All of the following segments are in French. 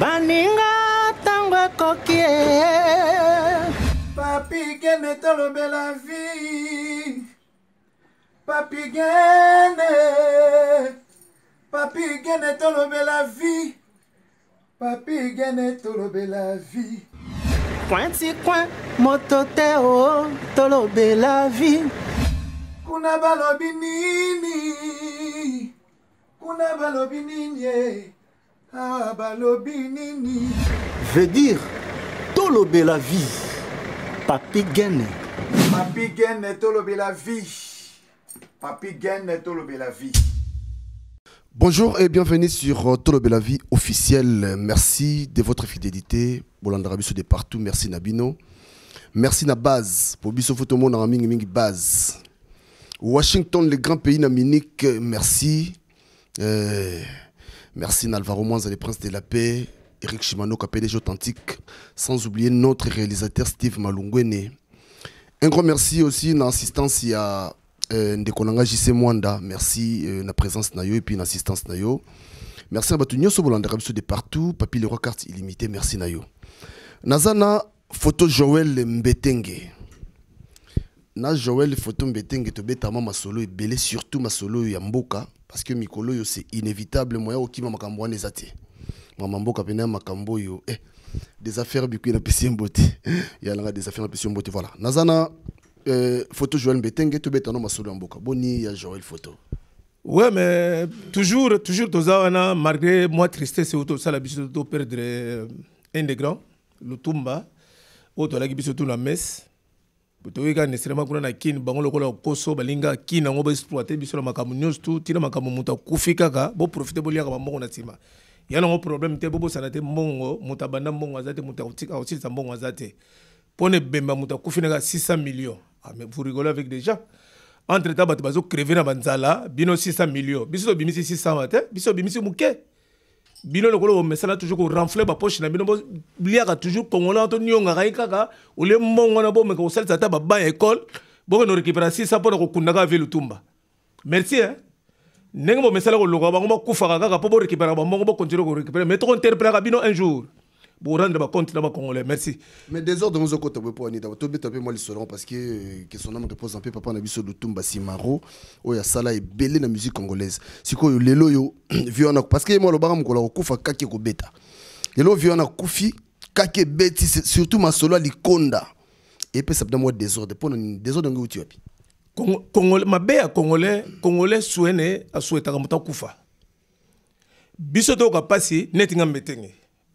baninga ntango ekoki papi kende tolobela vi papi kende papi kende tolobela vi papi kende tolobela vi coin ti coin moto te o oh, tolobela vi kuna balobi nini kuna balobi nini ye veut dire tolobe la vie papi gene papi gene et la vie papi gene et la vie Bonjour et bienvenue sur euh, Tolobe la vie officielle. Merci de votre fidélité. Bolanda de partout. Merci Nabino. Merci Nabaz base. Pour biso fotomo na mingi base. Washington, le grand pays naminique, Merci. Euh... Merci Nalvaro à les princes de la paix, Eric Shimano jeux Authentique, sans oublier notre réalisateur Steve Malunguene. Un grand merci aussi à l'assistance à euh, Ndekonanga JC Mwanda. Merci à euh, la présence Nayo et puis l'assistance Nayo. Merci à Batunyo Sobolanda de partout. Papy Leroy Cartes illimité. Merci Nayo. Nazana, photo Joël Mbetenge na joel photo mbetenge tobetama masolo belé surtout masolo ya mboka parceke mikolo yo c'est inévitable moya kokima makambo wana eza te mama mboka pene ya makambo yo eh, des affaires bikui napesi ye mbote langa des affaires napesi yo mbote voilà Nazana na euh, photo joel mbetenge betano masolo ya mboka boni ya joel photo Ouais, mais toujours, toujours, tozawana, malgré moi, tristesse, auto ça, la de perdre euh, un des grands, le Tumba, auto la biso, surtout la messe. toyika nesirema kuna na kini bango lokola koso balinga kini yango baexploite biso na makambo nyonso tu ntina makambo moto akufi kaka boprofite boliaka bambongo na nsima ya nango problème te bobosana te mbongo moto abanda mbongo aza te moto akosilisa mbongo aza te mpo na ebemba moto akufi naka 600 millions ah, mais vous rigolez avec des gens entre temps bato bazocreve na banzala bino 600 millions biso tobimisi 600 te eh? biso tobimisi moke bino lokolo bomesana toujours korenfle bapoche na bino boliaka toujours kongolanto wana to nionga kai kaka olie mbongo wana bomeka kosalisa ata baba ya ekole bokende si sisa mpo na kokundaka ave tumba merci eh? ndenge bomesana koloka bango bakufaka kaka mpo borécupéraka bambongo bokontinue récupérer mais tokonterpelaka bino un jour boranda compte d'abord congolais merci mais désordre mozokoto mpe mpo anita tobeta moi les lisolongo parce que que son âme repose peu papa on na biso lutumba simaro oyo et ebele la musique congolaise sikoyo lelo oyo loyo, wana parce que moi le mwa alobaka mokolo akokufa kaki beta. lelo vie wana kufi kaki beti, surtout ma masolo alikonda epesa mpena mwa désordre des nini désordre yango des ordres, mabe ya congolais ma congolais suene asuetaka hein, moto akufa biso toyoka mpasi neti ngambe tenge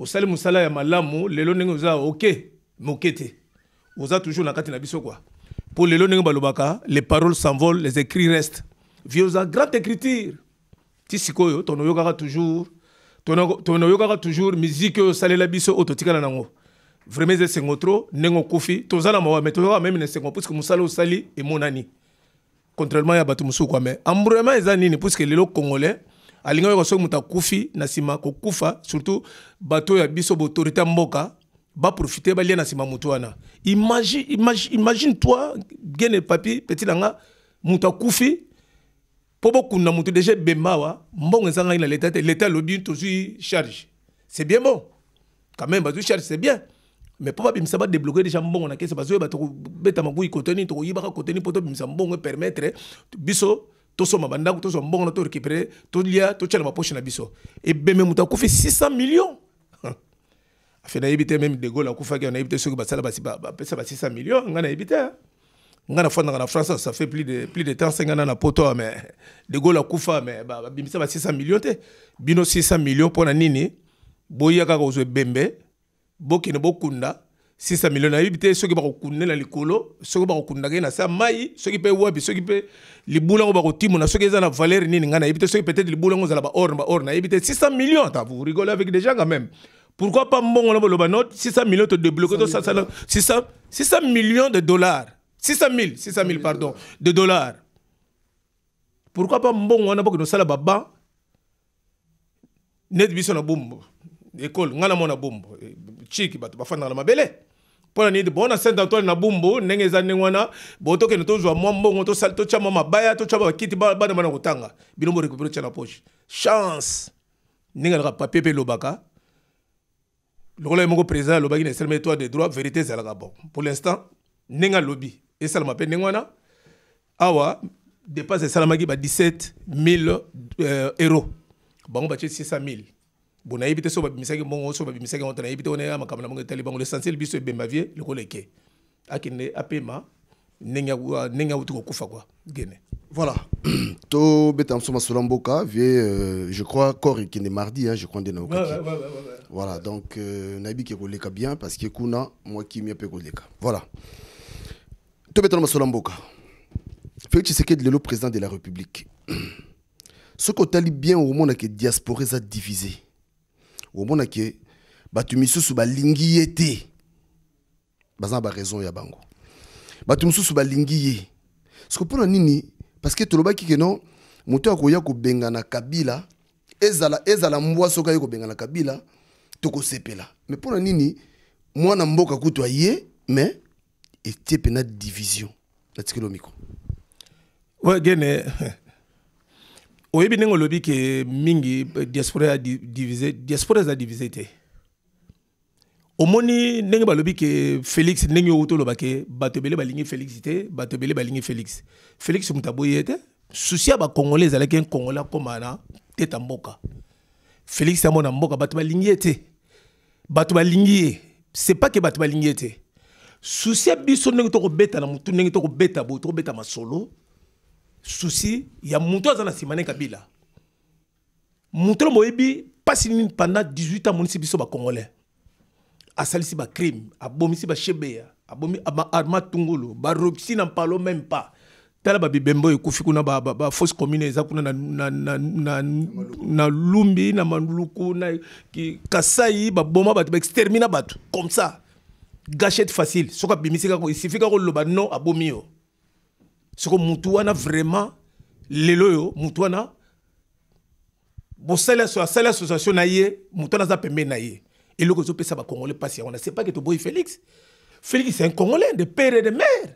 osali Musala ya malamu lelo ndenge oza ok, moke Vous oza toujours na kati na biso kua mpo lelo ndenge balobaka les paroles s'envolent les écrits restent vie oza grande écriture ti sikoyo tona oyokaka toujours tona oyokaka toujours musique oyo osalela biso oyo totikala nango vraiment eza esengo tro ndenge okufi toza na mawa me toyokaka meme na esengo puiske et osali emonani contrairement ya bato mosusu mais me embrouillement eza nini puiske lelo congolais alingaki kosoki moto akufi na nsima kokufa surtout bato ya biso baautorité ya mboka baprofite balia na nsima motu wana imagine, imagine, imagine toi gene papi peti na nga moto akufi mpo bokunda motu deja ebemba awa mbongo eza ngai na leta te leta alobi tozwi charge c'est bien bon quand même bazwi charge c'est bien mais mpo babimisa badebloke déjà mbongo na kese bazoyeba tokobeta mabui kotoni tokoyibaka kotoni mpo tobimisa mbongo permettre biso tosomba bandako tozwa mbongo na torécupéré tolia totia na poche na biso ebembe moto fait 600 millions hein. afe nayebi même de gaulle akufaki nayebi te soki basala bapesa ba 600 millions ngana nayebi ngana hein. ngai nafandaka na france ça fait plus de, plus de temps ans na poto hein, mais de gaulle akufa me bimisa ba 600 millions te bino 600 millions mpo na nini boya kaka kozwa bembe bokende bokunda sisan milio nayebi te soki bakokundela likolo soki bakokundaka na se ya mai soki mpe wapi soki mpe libula yango bakotimola soki eza na valeur nini ngai nayebi te soki peut-être libula yango ozala baorne baorne nayebi te 600 millions ata vous rigolez avec des gens quand même pourquoi pas mbongo na boloba no 600 millions todébloke to 600 millions de dollars 600 000 600 000 pardon de dollars pourquoi pas mbongo wana bokende osala baba neti biso na bombo ekole ngai na mwana bombo eh, chiki bato bafandaka na mabele pour mpo na bon bona saint antoine na bumbu ndenge eza nous wana bo tokende tozwa mwa mbongo totya baya, mabaya totya ba bakiti bana bana kutanga bilombo récupérer otya na poche chance ndenge alaka papier pe l'obaka, lokola moko président lobaki na esalema étoile de droit vérité ezalaka bon pour l'instant ndenge et et ma pe wana awa dépasse salamaki ba 17 000 euh, euros bango ba 600 000 bo nayebi te so babimisaki mbongo so babimisaki yango te nayebi te onaya makambo na bango etali bango l'essentiel biso ebemba vie lokola eke akende apema ndenge awuti kokufa kua gene voilà to betam tobeta ma masolo l'amboka vie euh, je crois corps ekende mardi hein, je crois de nos voilà donc euh, nayebiki ekoleka bien parce que kuna moi mwa kimia mpe ekoleka voilà to betam tobeta l'amboka fait mboka félix que le président de la république ce qu'on otali bien au monde que diaspora est divise omona ke bato misusu balingi ye te baza na baraison ya bango bato mosusu balingi ye ceke mpona nini parceke tolobaki ke non moto akoya kobengana kabila ezala, ezala mbwa soki aye kobengana kabila tokosepela me mpona nini mwana mboka kutu aye me etie mpena division natikelo miko ouais, gene oyebi ndenge olobi ke mingi eh, diaspora ya divise diaspora eza divise te omoni ndenge balobi ke félix ndenge outi oloba ke bato ebele balingi félix te bato ebele balingi félix félix moto aboyi ye te susi ya bakongole ezalaki nkongole akóma na teta mboka félix yango na mboka bato balingi ye te bato balingi ye c'est pas ke bato balingi ye te susi ya biso ndenge tokobeta na motu ndenge tokobeta boye tokobeta masolo susi ya moto aza na nsima na ye kabila mutolo moyebi mpasi nini pendant 18 ans amonisi biso bacongolais asalisi bacrime abomisi bashebeya abomi arma tungulu barupsi na mpalo même pas tala babibembe oyo ekufi kuna bafosse commune eza kuna na, na, na, na, na lumbi na maluku na kasai baboma bato baextermina bato comme ça gachette facile soki abimisi kaka esifi kaka oloba non abomi yo ce que wana vraiment lelo oyo mutu wana bosala so asala association na ye mutu wana aza pembeni na ye eloko ezopesa bacongolais pas yango na sait pas ke toboyi félix félix c'est un congolais de père et de mère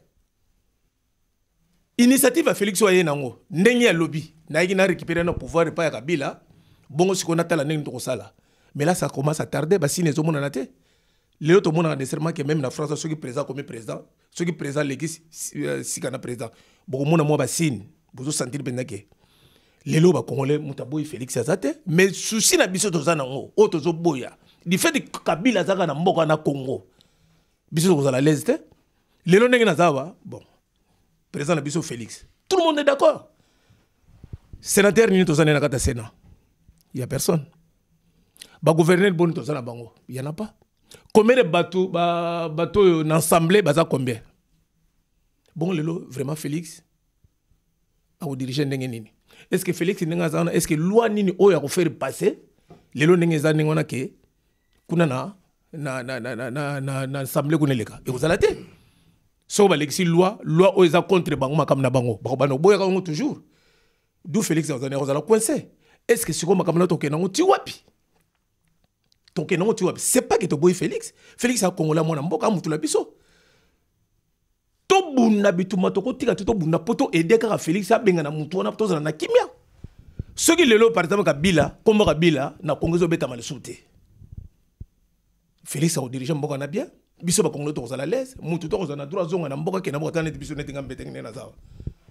initiative ya félix oyo aye nango ndenge alobi nayaki narécupéré na pouvoir epai ya kabila bongo sikoyo natala ndenge là mais là ça commence à tarder basine ezomonana te sont a nécessairement que même la france comme président a président euh, a président leki sika na président vous vous basine bien que Lélo va sont moto aboyi félix Azate. mais souci na biso toza oh, de au boya. Le fait kabila azaka na na congo biso à lese Les lelo ndenge bon président na félix tout le monde est d'accord sénateur n'y a na kati Il sénat a personne bagouverner boni Il n'y en a pas combien de bateaux bateaux en assemblée baza combien bon lelo vraiment Félix a au diriger ndenge est-ce que Félix ndenge est-ce que loi nini au ko faire passer lelo ndenge za ndenge kuna na na na na na na, na, na assemblée kuna leka et vous allez so balexi loi loi oyo eza contre bango makambo na bango bakobana oboyaka bango toujours d'où félix vous allez coincé est ce que sikoyo makambo na tokende yango ti wapi tokendango ti wapi c'est pas ke toboyi félix félix akongola mwana mboka amutula biso matoko bituma tokotika te tobunda mpo toede kaka félix abengana mutu wana tozala na kimia le lelo par exemple kabila kombo kabila na kongo ezobetama lisusu te félix akodirige mboka na bien biso bakongolo tokozala lese mutu tokozala na droit zonga na mboka ke na mboka tala neti biso neti nga mbetenge nde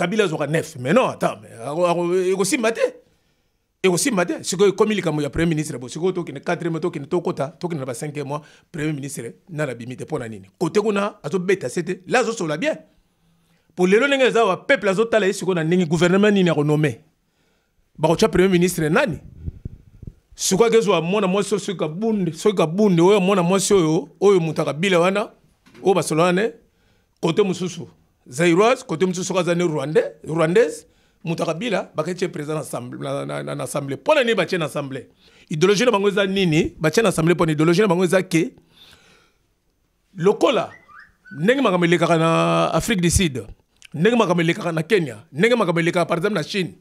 kabila azwaka neuf. mais non attends aussi maté. C'est comme il comme le premier ministre bo sikoyo tokende 4 mois le tokota na mois premier ministre nana pas te côté kote kuna azobeta c'était là, la bien pour les ndenge c'est peuple gouvernement nini premier ministre nani so akezwa mwana mwasi oyo oyo oyo muta kabila wana kote zaïroise côté M. soki rwandais rwandaise Moutarabila, akabila bah, président bah, en assemblée Pour l'année nini batie na assemblée idéologie na Mangoza nini batie assemblée pour idéologie na Mangoza que, ke cola, ndenge makambo elekaka afrique du sud ndenge makambo kenya ndenge makambo par exemple na chine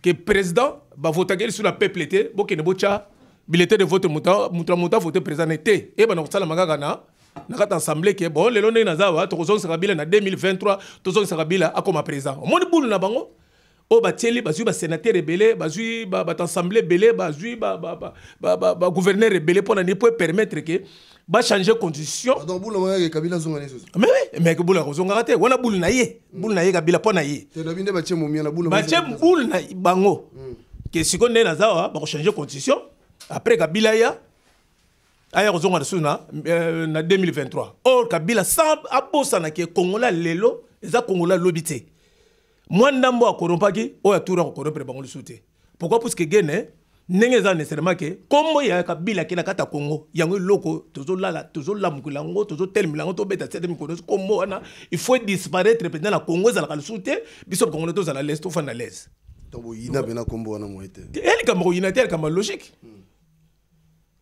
que président va bah, voter sur la peuple été, bokende botya bilete de vote moto moto avote président on te eyebanakosala la na na kati assemblée ke bon lelo ndenge naza awa tokozongisaka bila na 2023 tozongisaka bila akoma présent omoni bulu na bango oyo batieli bazwi basénateur ebele bazwi bato assemblée ebele bazwi bagouverneur ebele mpona nini po epermettre ke bachange que bulu akozongaka te wana bulu na ye hmm. bulu na ye kabila mpo na ye batie bulu na bango ke hmm. sikoyo ndenge naza awa bakochange condition après kabila ya aya kozonga lisusu na, na 2023 or kabila sa abosana ke kongola lelo eza kongola alobi te mwa ndambo toujours oyo atura kokorompere bango lisusu te pourkui puiske gene ndenge eza neselema ke nkombo ya kabila ke na kongo yango là, toujours là, toujours là, toujours là, sete là, toujours wana il faut disparaître là, toujours kongo toujours là, biso toujours là, toujours là, toujours donc boyina là, toujours wana te toujours là, toujours logique hmm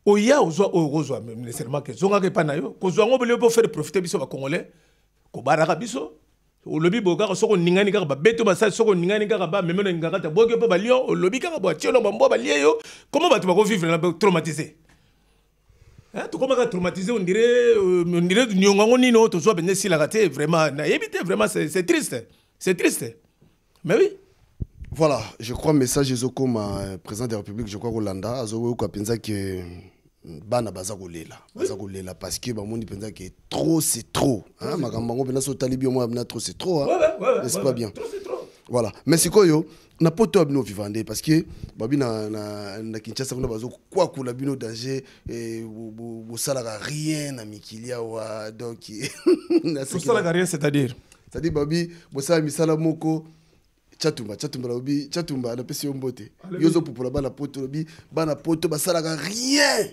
oya ozwa oyo nécessairement que zonga epai pana bah, bah, bah, yo kozwa yango obele pour faire profiter biso bacongolais kobaraka biso olobi boye kaka soki oningani kaka babete basali soki oningani kaka bamemelo eninga kata boyoki mpo balion olobi ba boationa ba balie yo koma bato bakovivre na traumatise hein, tokomaka traumatise ondire euh, ondire niongo yango nini oyo tozwa bende esilaka te vraiment na te vraiment c'est triste c'est triste mais oui Voilà, je crois message Ezoko, ma euh, président de la République, je crois Rolanda, Azowe Kapinza que bana baza kolela baza kolela parce que bamoni pense ke trop c'est trop hein ma mpena so otali bio moya bina trop c'est trop hein. n'est-ce pas bien voilà mais c'est quoi yo na poto ya bino vivande parce que babi na, na, na kinchasa kuna kula bino danger eh, bosalaka rien na mikilia wa donc bosalaka rien c'est-à-dire c'est-à-dire babi bosala misala moko chatumba chatumba lobi chatumba napesi yo mbote yo ozopopola bana poto lobi bana poto basalaka rien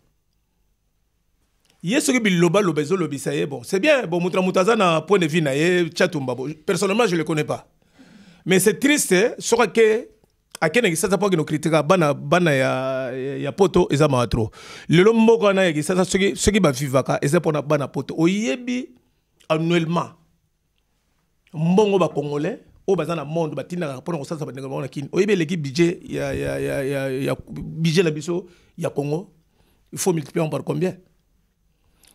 personnellement, je ne le connais pas. bon c'est bien bon moto a point de vue na personnellement je le connais pas mais c'est triste soki ake de sasa des akende Le bana, bana ya, ya poto le bana poto oyebi annuellement mbongo monde des Ils na oyebi Ils budget ya, budget biso ya congo il faut multiplier par combien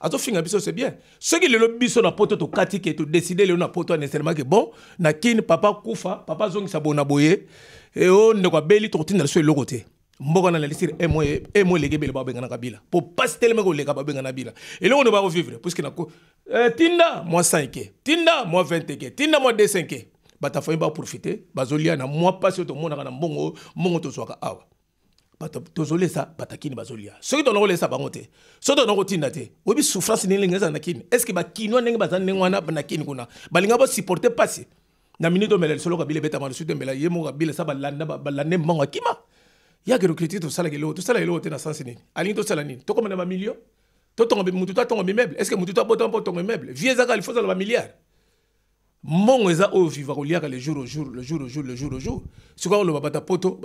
azofinga biso c'est bien soki lelo biso na poto tokati ke décider lelo na poto nécessairement ke bon na nakini papa kufa papa zongisa bona boye na boye e o oh, ndeko abeli tokotinda liso eloko te mboka na la lalisire emo eh, elenge eh, ebele babenganaka kabila po pasi telema koleka babengana bila eloko nde vivre puisque na ko eh, tinda mwa 5 tinda mwa 20 tinda mwa 25 bato afami baprofite bazolia na moi mpasi oyo tomonaka na mbongo mbongo tozwaka awa tozolesa batakini bazolia soki tolongolesa bango te soki tolongo kotinda te oyebi souffrance ndenge souffrance eza na kini est ce que bakinoa ndenge baza ndenge wana na kini kuna balinga bosupporte mpasi na minute omela lisolo kabila ebetama lisusu tomela ye moko kabila sa balande mbango akima yake recruti tosalaka eloko tosalaka eloko te na sansi nini alingi tosala nini tokoma na bamillion totonga mutu to atonga bimeuble est ce ke mutu to abotama mpo otonga imeuble vie ezaka alifozala bamilliard mbongo eza oyo vivre koliaka le jour au jour le jour au jour le jour au jour sikoyo oloba bata poto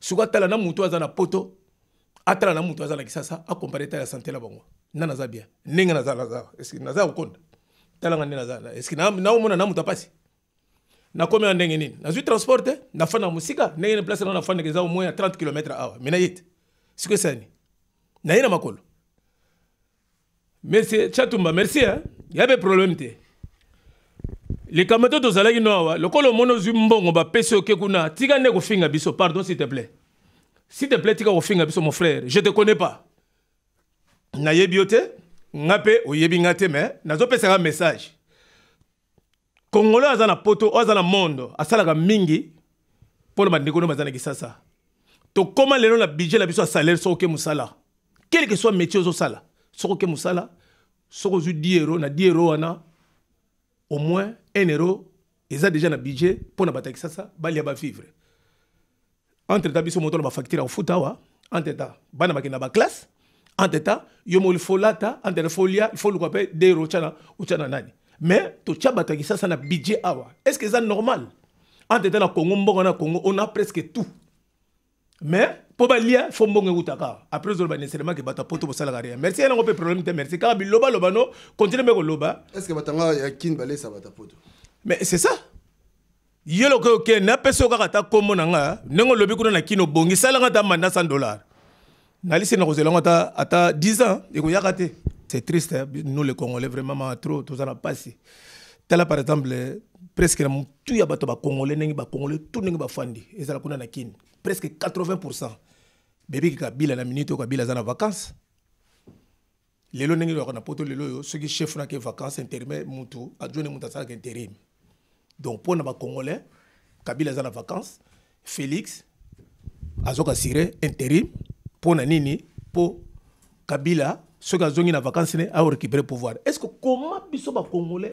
soki atala na motu aza na poto atala na motu aza na kisasa akompare tala ya sante na bango nga naza bien ndenge naza kokonda talanga nde naomona na motu apasi nakomela ndenge nini nazwi transport nafanda mosika ndenge ni place na nafandaka eza omoi ya 30 km awa me naye siko esani naye na makolo mesi chatumba merci ya yabe problème te Les to tozalaki no awa lokola omoni ozwi mbongo Tiga oke kuna tika ko finga biso pardon s'il te plaît s'il te plaît tika finga biso mon frère je te connais pas Na ye te nga mpe oyebi nga te me nazopesaka message kongolo oyo poto oyo monde na mondo asalaka mingi mpo na bandeko no ki sasa. To la lelo na budget la biso a salaire soke oke musala. quel que soit métier ozosala soki Soke musala. Soke ozwi euro na diero euro au moins un euro ont déjà un budget pour na ça, vivre entre temps ils moto na bafacture akofuta entre temps bana bakenda classe entre temps ils folata entre temps folia nani mais ça kisasa budget est ce que c'est normal entre temps on a presque tout mais mpo balia fo mbongo ekuta kaka après ozoloba nécessairement bata bato apoto bosalaka rien merci on peut problème te merci kaka biloba loba no continue est-ce que batanga ya kine ça bata apoto mais c'est ça yelo que okende apesi yo kaka ata nkombo na nga ndenge olobi kuna na kine obongi salanga ata manda 100 dollar nalisi na kozela yango ata 10 ans ekoyaka te c'est triste hein? nous les congolais vraiment trop ça na passé tala par exemple presque na motu ya bato bacongolais congolais tout tu ndenge bafandi ezala kuna na kin presque 80 bebeki kabila na minute oyo kabila à na vacance lelo ndenge loyaka na poto lelo ce qui chef n'a naki vacance interime mutu adjoine mutu asalaka intérim. donc mpo na congolais, kabila aza na vacance félix azoka sire intérim, pour na nini mpo kabila soki azongi na vacance ne aorécupere pouvoir est ce que comment biso congolais?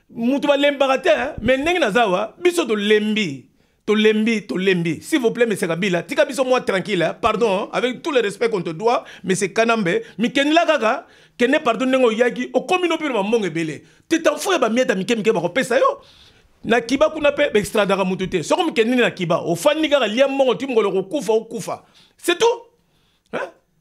moto balembaka hein mais biso to zawa biso lembi to tolembi s'il vous plaît monsieur kabila tika biso moi tranquille hein. pardon hein, avec tout le respect qu'on te doit monsieur kanambe la kaka ne pardon ndenge oyaki au no mpena bambongo ebele te fous ya mieta mike mike pesa yo na kiba kuna mpe baextradaka motu te soko mikendeni na kiba ofandi kaka lia tu ti mongolo kufa kufa c'est tout hein?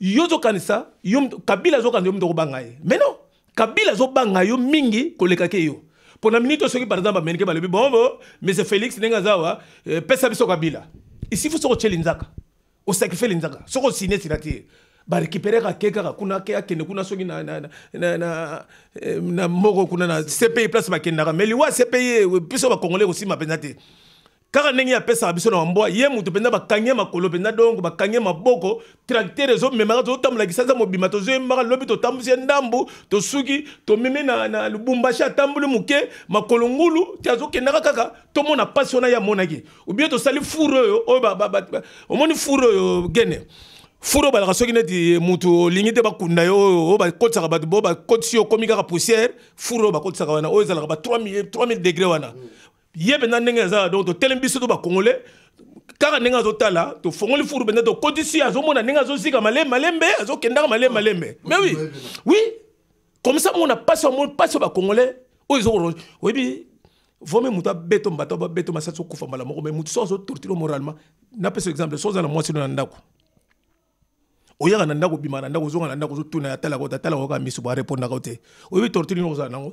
yo ozokanisa kabila azokana yo mutu okobanga ye mai non kabila azobanga yo mingi koleka ke yo mpo na miniti soki par exemple amenike balobi bonbo monsieur félix ndenge aza awa euh, pesa biso kabila isifu soki otyeli nzaka osakrifeli nzaka soki osine sila te barécupéreka ke kaka kuna ke akende kuna soki na, na, na, na, na euh, moko kuna na cpi place bakendaka mais liwa cpi euh, biso bakongole kosimba mpenza te kaka ndenge apesaka biso na bambwa ye motu mpenza bakangi ye makolo mpenza dongo bakangi ye maboko tracteur ezomemaka tozotambola kisasa mobima tozoyembaka lobi totambusi ye ndambu tosuki tomemi na, na lubumbashi atamboli moke makolo ngulu ti azokendaka kaka tomona mpasi wana ye amonaki obie tosali fure oyo oyo omoni fure oyo gene fure oyo balaka soki neti motu olingi te bakunda yo oyo bakotisaka bato bo bakotisi yo okomi kaka poussière fure oyo bakotisaka wana oyo ezalaka ba 3000 degré wana mais gens qui ont été congolais, biso to ont été congolais, ils ont été congolais, tokotisi azomona on azozika malembe malembe malembe mais oui oui comme ça mona congolais. pasi ils ont ezokoro oyebi vome moto mais so azotortire moralement napesa exemple so oza na mwasi na ndako na ndako na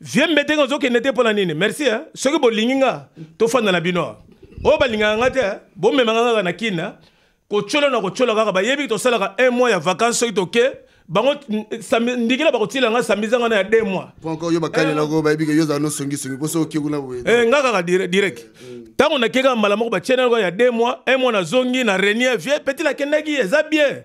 vie min bɛ tɛ kan ozokende te mpo na nini merci e soki bolingi nga tofanda na bino a oyo balingaka nga te bomemaka kaka na kinda kotyola na kotyola kaka bayebi tosalaka un mois ya vacance soki toke bango ndingila bakotiela nga sambisa nga na ya deux mois eh. yo bakalelako bayebike yo ozala nosongisongi mpo so oke kuna boye eh, nga kaka direct mm. ntango nakekaka mbala moko batienelaka ya deux mois un mois nazongi na renie vie peti nakendaki eza bien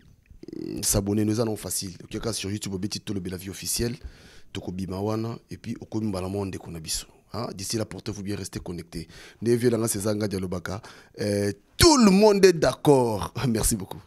s'abonner nous allons facile quand sur youtube obeti tolobela vie officielle et puis au coup de mwa ndeko na hein d'ici là portez-vous bien restez connectés nde vie nanga sezanga dialobaka euh, tout le monde est d'accord merci beaucoup